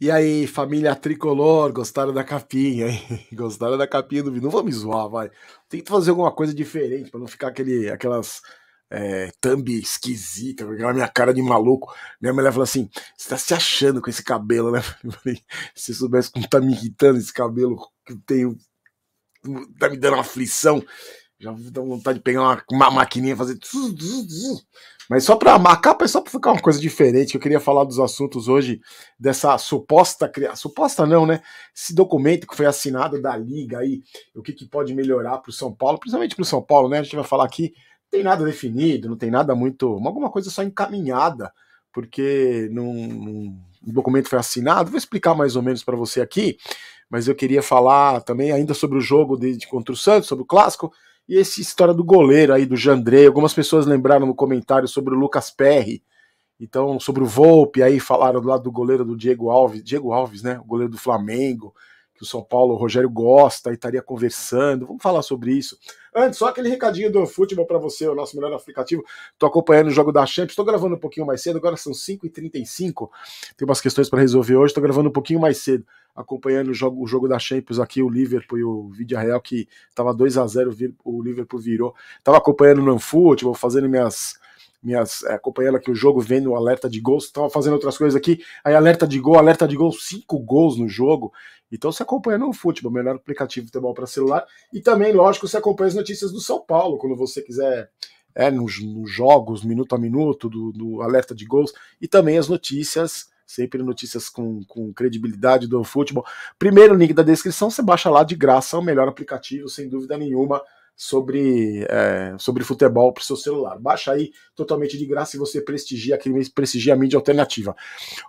E aí, família tricolor, gostaram da capinha, hein? Gostaram da capinha do vídeo? Não vou me zoar, vai. Tento fazer alguma coisa diferente para não ficar aquele, aquelas é, thumb esquisita, aquela minha cara de maluco. Minha mulher falou assim: você tá se achando com esse cabelo, né? Eu falei: se soubesse como tá me irritando esse cabelo que eu tenho, tá me dando uma aflição. Já dá vontade de pegar uma, uma maquininha e fazer. Mas só para marcar é só para ficar uma coisa diferente. Eu queria falar dos assuntos hoje dessa suposta criação, suposta não, né? Esse documento que foi assinado da liga aí, o que, que pode melhorar para o São Paulo, principalmente para o São Paulo, né? A gente vai falar aqui. Não tem nada definido, não tem nada muito, alguma coisa só encaminhada, porque num o documento foi assinado. Vou explicar mais ou menos para você aqui, mas eu queria falar também ainda sobre o jogo de, de contra o Santos, sobre o clássico. E essa história do goleiro aí, do Jandrei, algumas pessoas lembraram no comentário sobre o Lucas Perry, então sobre o Volpe, aí falaram do lado do goleiro do Diego Alves, Diego Alves, né? O goleiro do Flamengo que o São Paulo, o Rogério gosta e estaria conversando. Vamos falar sobre isso. Antes, só aquele recadinho do futebol para você, o nosso melhor aplicativo. Estou acompanhando o jogo da Champions, estou gravando um pouquinho mais cedo, agora são 5h35. Tem umas questões para resolver hoje, estou gravando um pouquinho mais cedo acompanhando o jogo, o jogo da Champions aqui, o Liverpool e o Real, que estava 2 a 0 o Liverpool virou. Estava acompanhando no futebol, fazendo minhas minhas é, eh, acompanhando aqui o jogo, vendo o alerta de gols, estava fazendo outras coisas aqui, aí alerta de gol, alerta de gol, cinco gols no jogo. Então se acompanha no futebol, melhor aplicativo de futebol para celular. E também, lógico, se acompanha as notícias do São Paulo, quando você quiser é, nos, nos jogos, minuto a minuto, do, do alerta de gols, e também as notícias sempre notícias com, com, credibilidade do futebol. Primeiro link da descrição, você baixa lá de graça, é o melhor aplicativo, sem dúvida nenhuma sobre, é, sobre futebol para o seu celular. Baixa aí totalmente de graça e você prestigia aquele prestigia a mídia alternativa.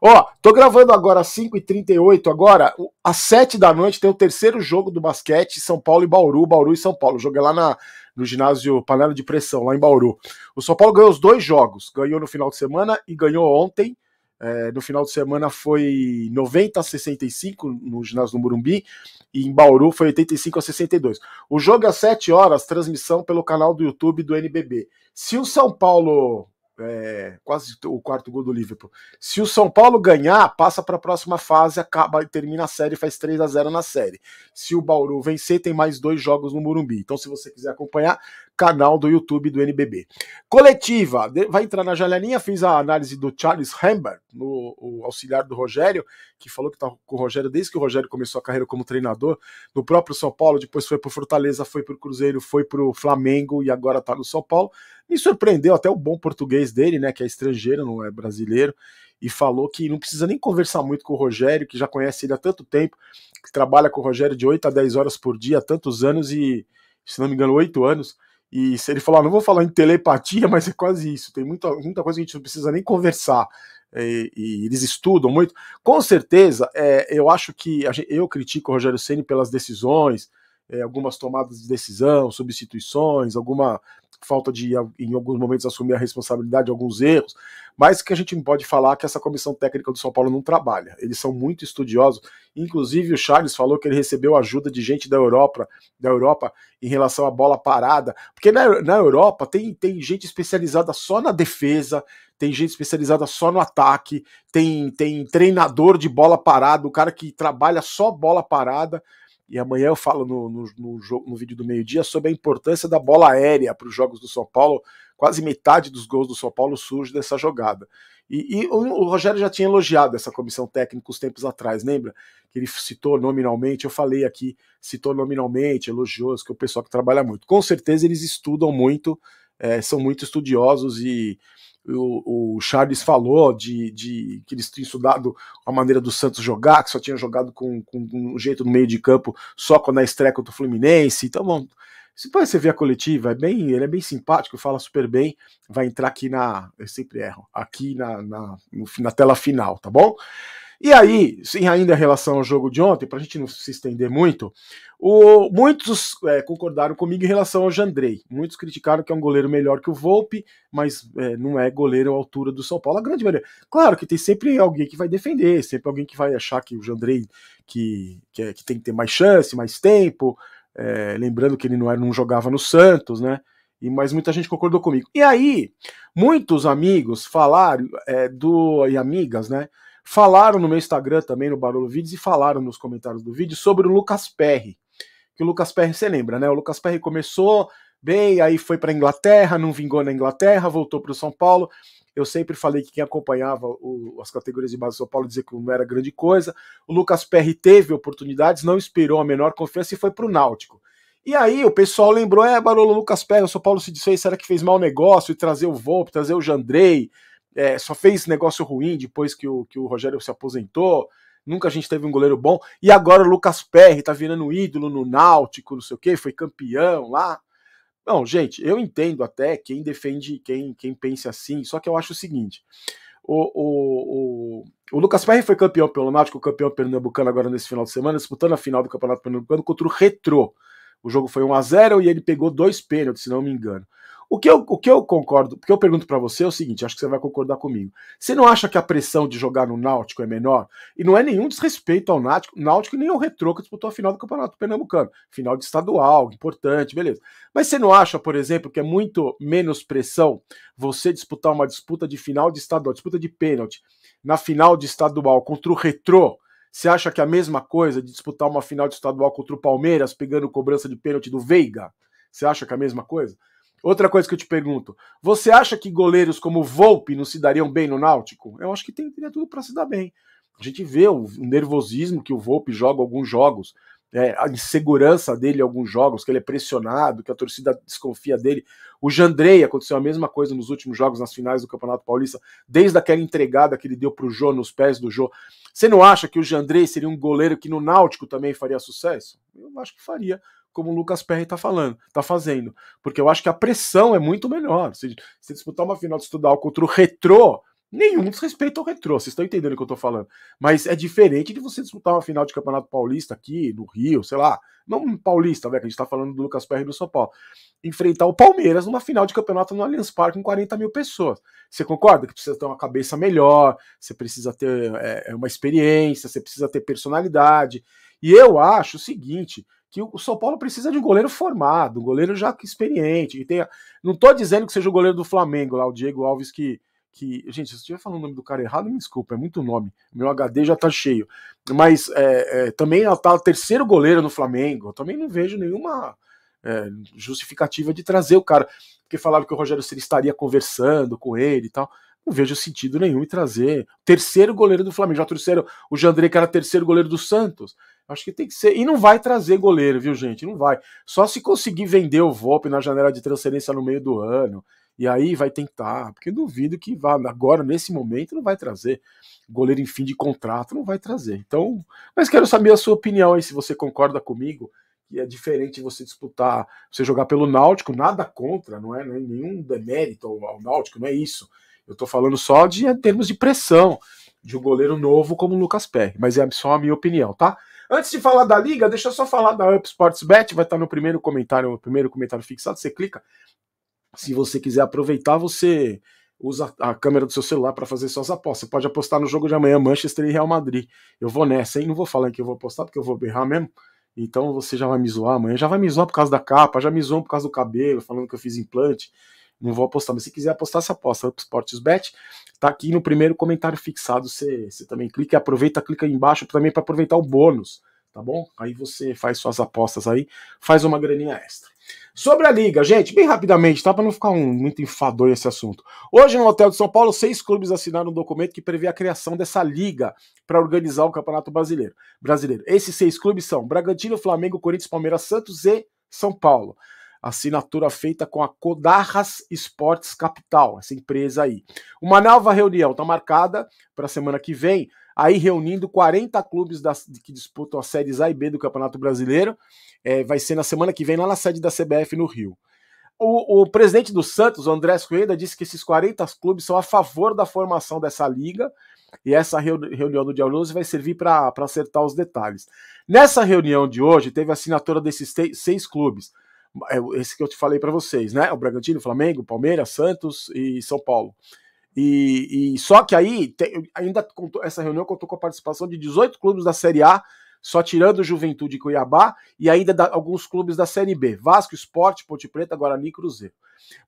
Ó, tô gravando agora às 5h38, agora às 7 da noite tem o terceiro jogo do basquete São Paulo e Bauru, Bauru e São Paulo. jogo é lá na, no ginásio Panela de Pressão, lá em Bauru. O São Paulo ganhou os dois jogos, ganhou no final de semana e ganhou ontem. É, no final de semana foi 90 a 65 no ginásio do Murumbi e em Bauru foi 85 a 62. O jogo é às 7 horas, transmissão pelo canal do YouTube do NBB. Se o São Paulo é, quase o quarto gol do Liverpool. Se o São Paulo ganhar, passa para a próxima fase, acaba e termina a série, faz 3 a 0 na série. Se o Bauru vencer, tem mais dois jogos no Murumbi. Então, se você quiser acompanhar, canal do YouTube do NBB. Coletiva, vai entrar na janelinha, fiz a análise do Charles Hambert, o auxiliar do Rogério, que falou que está com o Rogério desde que o Rogério começou a carreira como treinador, no próprio São Paulo, depois foi para Fortaleza, foi para o Cruzeiro, foi para o Flamengo e agora está no São Paulo. Me surpreendeu até o bom português dele, né, que é estrangeiro, não é brasileiro, e falou que não precisa nem conversar muito com o Rogério, que já conhece ele há tanto tempo, que trabalha com o Rogério de 8 a 10 horas por dia, há tantos anos e, se não me engano, 8 anos. E se ele falar, não vou falar em telepatia, mas é quase isso. Tem muita, muita coisa que a gente não precisa nem conversar. E, eh, e eles estudam muito. Com certeza, é, eu acho que gente, eu critico o Rogério Ceni pelas decisões, é, algumas tomadas de decisão, substituições, alguma falta de, em alguns momentos, assumir a responsabilidade de alguns erros, mas que a gente não pode falar que essa comissão técnica do São Paulo não trabalha. Eles são muito estudiosos. Inclusive, o Charles falou que ele recebeu ajuda de gente da Europa, da Europa em relação à bola parada, porque na, na Europa tem, tem gente especializada só na defesa, tem gente especializada só no ataque, tem, tem treinador de bola parada, o cara que trabalha só bola parada e amanhã eu falo no, no, no, jogo, no vídeo do meio-dia sobre a importância da bola aérea para os jogos do São Paulo. Quase metade dos gols do São Paulo surge dessa jogada. E, e o, o, Rogério já tinha elogiado essa comissão técnica uns tempos atrás, lembra? Que ele citou nominalmente, eu falei aqui, citou nominalmente, elogiou, que é o pessoal que trabalha muito. Com certeza eles estudam muito, é, são muito estudiosos e o, o Charles falou de, de, que eles tinham estudado a maneira do Santos jogar, que só tinha jogado com, com um jeito no meio de campo só quando a estreia contra o Fluminense. Então, bom, se você ver a coletiva, é bem, ele é bem simpático, fala super bem, vai entrar aqui na. Eu sempre erro, aqui na, na, na tela final, tá bom? E aí, sim, ainda em relação ao jogo de ontem, para a gente não se estender muito, o, muitos é, concordaram comigo em relação ao Jandrei. Muitos criticaram que é um goleiro melhor que o Volpe, mas é, não é goleiro à altura do São Paulo. A grande maioria. Claro que tem sempre alguém que vai defender, sempre alguém que vai achar que o Jandrei que, que, é, que tem que ter mais chance, mais tempo. É, lembrando que ele não, era, não jogava no Santos, né? e mas muita gente concordou comigo. E aí, muitos amigos falaram é, do e amigas, né, Falaram no meu Instagram também, no Barulho Vídeos, e falaram nos comentários do vídeo sobre o Lucas Perry. Que o Lucas Perry, você lembra, né? O Lucas Perry começou bem, aí foi para Inglaterra, não vingou na Inglaterra, voltou para o São Paulo. Eu sempre falei que quem acompanhava o, as categorias de base do São Paulo dizia que não era grande coisa. O Lucas Perry teve oportunidades, não esperou a menor confiança e foi para o Náutico. E aí o pessoal lembrou, é, Barolo Lucas Perry, o São Paulo se desfez, será que fez mau negócio e trazer o Volpe, trazer o Jandrei, é, só fez negócio ruim depois que o, que o Rogério se aposentou. Nunca a gente teve um goleiro bom. E agora o Lucas Perry tá virando ídolo no Náutico, não sei o que, foi campeão lá. Não, gente, eu entendo até quem defende, quem, quem pensa assim, só que eu acho o seguinte: o, o, o, o Lucas Perry foi campeão pelo Náutico, campeão pernambucano agora nesse final de semana, disputando a final do Campeonato Pernambucano contra o Retro. O jogo foi 1 a 0 e ele pegou dois pênaltis, se não me engano. O que eu, o que eu concordo, porque eu pergunto para você é o seguinte, acho que você vai concordar comigo. Você não acha que a pressão de jogar no Náutico é menor? E não é nenhum desrespeito ao Náutico, Náutico nem ao Retro que disputou a final do Campeonato Pernambucano, final de estadual, importante, beleza. Mas você não acha, por exemplo, que é muito menos pressão você disputar uma disputa de final de estadual, disputa de pênalti, na final de estadual contra o Retrô? Você acha que é a mesma coisa de disputar uma final de estadual contra o Palmeiras pegando cobrança de pênalti do Veiga? Você acha que é a mesma coisa? Outra coisa que eu te pergunto: você acha que goleiros como Volpe não se dariam bem no Náutico? Eu acho que tem, teria tudo para se dar bem. A gente vê o nervosismo que o Volpe joga alguns jogos, é, a insegurança dele em alguns jogos, que ele é pressionado, que a torcida desconfia dele. O Jandrei aconteceu a mesma coisa nos últimos jogos, nas finais do Campeonato Paulista, desde aquela entregada que ele deu para o Jô, nos pés do Jô. Você não acha que o Jandrei seria um goleiro que no Náutico também faria sucesso? Eu acho que faria como o Lucas Perry está falando, tá fazendo. Porque eu acho que a pressão é muito melhor. Se, disputar uma final de estudar contra o retrô, nenhum desrespeito ao retrô, vocês estão entendendo o que eu estou falando. Mas é diferente de você disputar uma final de Campeonato Paulista aqui, no Rio, sei lá. Não paulista, velho, que a gente está falando do Lucas Perry do São Paulo. Enfrentar o Palmeiras numa final de campeonato no Allianz Parque com 40 mil pessoas. Você concorda que precisa ter uma cabeça melhor, você precisa ter é, é uma experiência, você precisa ter personalidade. E eu acho o seguinte: que o São Paulo precisa de um goleiro formado, um goleiro já experiente. E tenha... Não estou dizendo que seja o goleiro do Flamengo, lá o Diego Alves, que. que... Gente, se eu estiver falando o nome do cara errado, me desculpa, é muito nome. Meu HD já está cheio. Mas é, é, também está o terceiro goleiro no Flamengo. Eu também não vejo nenhuma é, justificativa de trazer o cara. Porque falaram que o Rogério Ceni estaria conversando com ele e tal não vejo sentido nenhum em trazer terceiro goleiro do Flamengo. Já trouxeram o Jandrei, que era terceiro goleiro do Santos. Acho que tem que ser. E não vai trazer goleiro, viu, gente? Não vai. Só se conseguir vender o volpe na janela de transferência no meio do ano. E aí vai tentar. Porque duvido que vá. Agora, nesse momento, não vai trazer. Goleiro em fim de contrato não vai trazer. Então, mas quero saber a sua opinião aí, se você concorda comigo. E é diferente você disputar, você jogar pelo Náutico, nada contra, não é, é nenhum demérito ao Náutico, não é isso. Eu estou falando só de em termos de pressão de um goleiro novo como o Lucas Perry, mas é só a minha opinião, tá? Antes de falar da liga, deixa eu só falar da Up Sports Bet, vai estar no primeiro comentário, no primeiro comentário fixado, você clica. Se você quiser aproveitar, você usa a câmera do seu celular para fazer suas apostas. Você pode apostar no jogo de amanhã, Manchester e Real Madrid. Eu vou nessa, hein? Não vou falar que eu vou apostar, porque eu vou berrar mesmo. Então você já vai me zoar amanhã, já vai me zoar por causa da capa, já me zoam por causa do cabelo, falando que eu fiz implante não vou apostar, mas se quiser apostar, você aposta. Up Sports Bet tá aqui no primeiro comentário fixado. Você, você também clica, aproveita, clica aí embaixo também para aproveitar o bônus, tá bom? Aí você faz suas apostas aí, faz uma graninha extra. Sobre a liga, gente, bem rapidamente, tá? Para não ficar um, muito enfadonho esse assunto. Hoje, no Hotel de São Paulo, seis clubes assinaram um documento que prevê a criação dessa liga para organizar o Campeonato Brasileiro. Brasileiro. Esses seis clubes são Bragantino, Flamengo, Corinthians, Palmeiras, Santos e São Paulo assinatura feita com a Codarras Esportes Capital, essa empresa aí. Uma nova reunião está marcada para a semana que vem, aí reunindo 40 clubes das, que disputam as séries A e B do Campeonato Brasileiro. É, vai ser na semana que vem lá na sede da CBF no Rio. O, o presidente do Santos, Andrés Rueda, disse que esses 40 clubes são a favor da formação dessa liga e essa reunião do dia 11 vai servir para acertar os detalhes. Nessa reunião de hoje, teve assinatura desses seis clubes. É, esse que eu te falei para vocês, né? O Bragantino, Flamengo, Palmeiras, Santos e São Paulo. E, e só que aí tem, ainda contou, essa reunião contou com a participação de 18 clubes da Série A, só tirando Juventude e Cuiabá, e ainda da, alguns clubes da Série B: Vasco, Esporte, Ponte Preta, Guarani e Cruzeiro.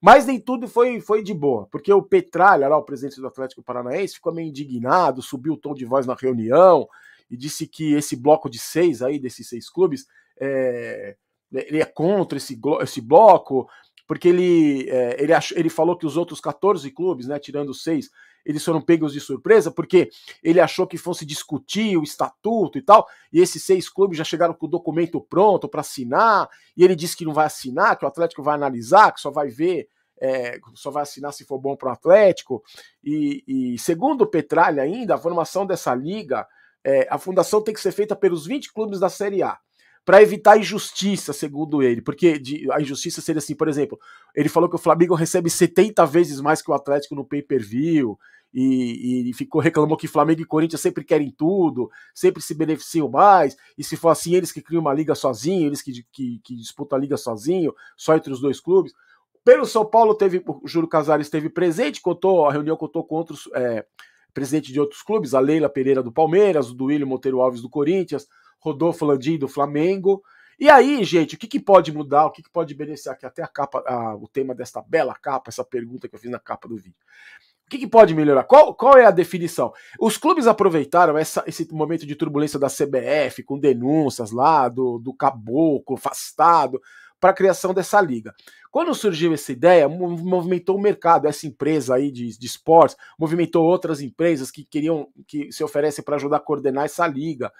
Mas nem tudo foi, foi de boa, porque o Petralha, lá, o presidente do Atlético Paranaense, ficou meio indignado, subiu o tom de voz na reunião e disse que esse bloco de seis aí, desses seis clubes, é, né, ele é contra esse, esse bloco, porque ele, é, ele, ele falou que os outros 14 clubes, né, tirando os seis, eles foram pegos de surpresa, porque ele achou que fosse discutir o estatuto e tal, e esses seis clubes já chegaram com o documento pronto para assinar, e ele disse que não vai assinar, que o Atlético vai analisar, que só vai ver, é, só vai assinar se for bom para o Atlético. E, e, segundo Petralha ainda, a formação dessa liga, é, a fundação tem que ser feita pelos 20 clubes da Série A para evitar injustiça, segundo ele. Porque de, a injustiça seria assim, por exemplo, ele falou que o Flamengo recebe 70 vezes mais que o Atlético no pay-per-view. E, e, ficou reclamou que Flamengo e Corinthians sempre querem tudo, sempre se beneficiam mais, e se for assim, eles que criam uma liga sozinho, eles que, que, que disputam a liga sozinho, só entre os dois clubes. Pelo São Paulo, teve, o Júlio Casares esteve presente, contou, a reunião contou com outros é, presidentes de outros clubes, a Leila Pereira do Palmeiras, o Duílio Monteiro Alves do Corinthians, Rodolfo Landim do Flamengo. E aí, gente, o que, que pode mudar? O que, que pode beneficiar? Aqui até a capa, a, o tema desta bela capa, essa pergunta que eu fiz na capa do vídeo. O que, que pode melhorar? Qual, qual, é a definição? Os clubes aproveitaram essa, esse momento de turbulência da CBF, com denúncias lá do, do caboclo afastado, para a criação dessa liga. Quando surgiu essa ideia, movimentou o mercado, essa empresa aí de, de esportes, movimentou outras empresas que queriam, que se oferecem para ajudar a coordenar essa liga.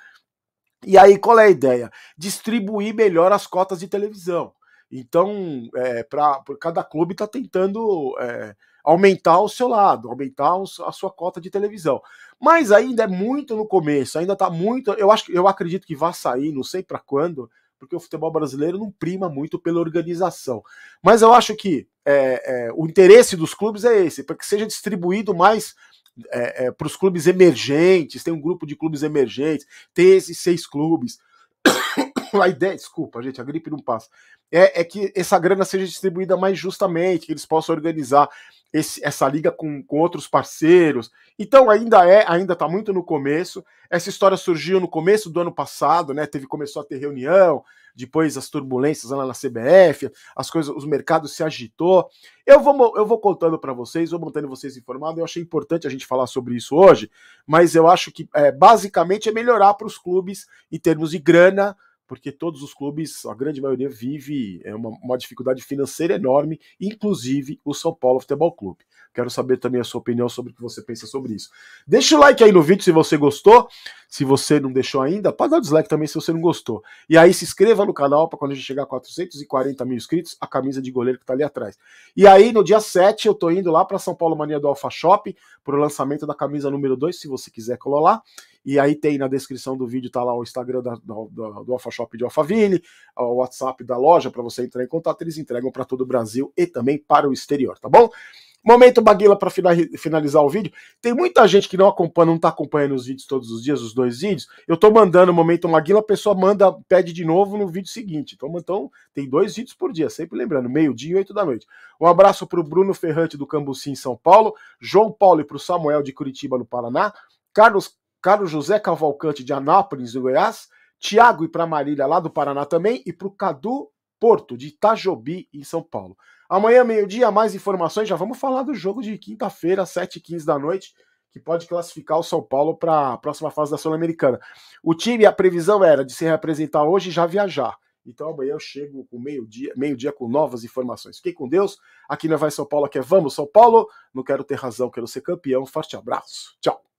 E aí, qual é a ideia? Distribuir melhor as cotas de televisão. Então, é, pra, pra cada clube está tentando é, aumentar o seu lado, aumentar os, a sua cota de televisão. Mas ainda é muito no começo, ainda está muito. Eu acho eu acredito que vai sair, não sei para quando, porque o futebol brasileiro não prima muito pela organização. Mas eu acho que é, é, o interesse dos clubes é esse, para que seja distribuído mais é, é, para os clubes emergentes, tem um grupo de clubes emergentes, tem esses seis clubes. A ideia, desculpa, gente, a gripe não passa. É, é que essa grana seja distribuída mais justamente, que eles possam organizar esse, essa liga com, com outros parceiros. Então ainda é, ainda está muito no começo. Essa história surgiu no começo do ano passado, né? Teve começou a ter reunião, depois as turbulências lá na CBF, as coisas, os mercados se agitou. Eu vou eu vou contando para vocês, vou mantendo vocês informados. Eu achei importante a gente falar sobre isso hoje, mas eu acho que é, basicamente é melhorar para os clubes em termos de grana porque todos os clubes, a grande maioria, vive é uma, uma dificuldade financeira enorme, inclusive o São Paulo Futebol Clube. Quero saber também a sua opinião sobre o que você pensa sobre isso. Deixa o like aí no vídeo se você gostou. Se você não deixou ainda, pode dar o dislike também se você não gostou. E aí se inscreva no canal para quando a gente chegar a 440 mil inscritos, a camisa de goleiro que está ali atrás. E aí no dia 7 eu estou indo lá para São Paulo Mania do Alpha Shop para o lançamento da camisa número 2, se você quiser colar lá. E aí tem na descrição do vídeo, tá lá o Instagram da, do Alpha Shop de Alphaville, o WhatsApp da loja para você entrar em contato. Eles entregam para todo o Brasil e também para o exterior, tá bom? Momento Baguila para finalizar o vídeo. Tem muita gente que não acompanha, não está acompanhando os vídeos todos os dias, os dois vídeos. Eu estou mandando o Momento Baguila, a pessoa manda, pede de novo no vídeo seguinte. Então, então tem dois vídeos por dia, sempre lembrando, meio-dia e oito da noite. Um abraço para o Bruno Ferrante do Cambuci em São Paulo, João Paulo e para o Samuel de Curitiba no Paraná, Carlos Carlos José Cavalcante de Anápolis, do Goiás, Tiago e para Marília, lá do Paraná também, e para o Cadu Porto, de Itajobi, em São Paulo. Amanhã, meio-dia, mais informações. Já vamos falar do jogo de quinta-feira, 7h15 da noite, que pode classificar o São Paulo para a próxima fase da Sul-Americana. O time, a previsão era de se representar hoje e já viajar. Então amanhã eu chego com meio-dia, meio-dia com novas informações. Fiquem com Deus. Aqui não vai é São Paulo, aqui é Vamos São Paulo. Não quero ter razão, quero ser campeão. Forte abraço. Tchau.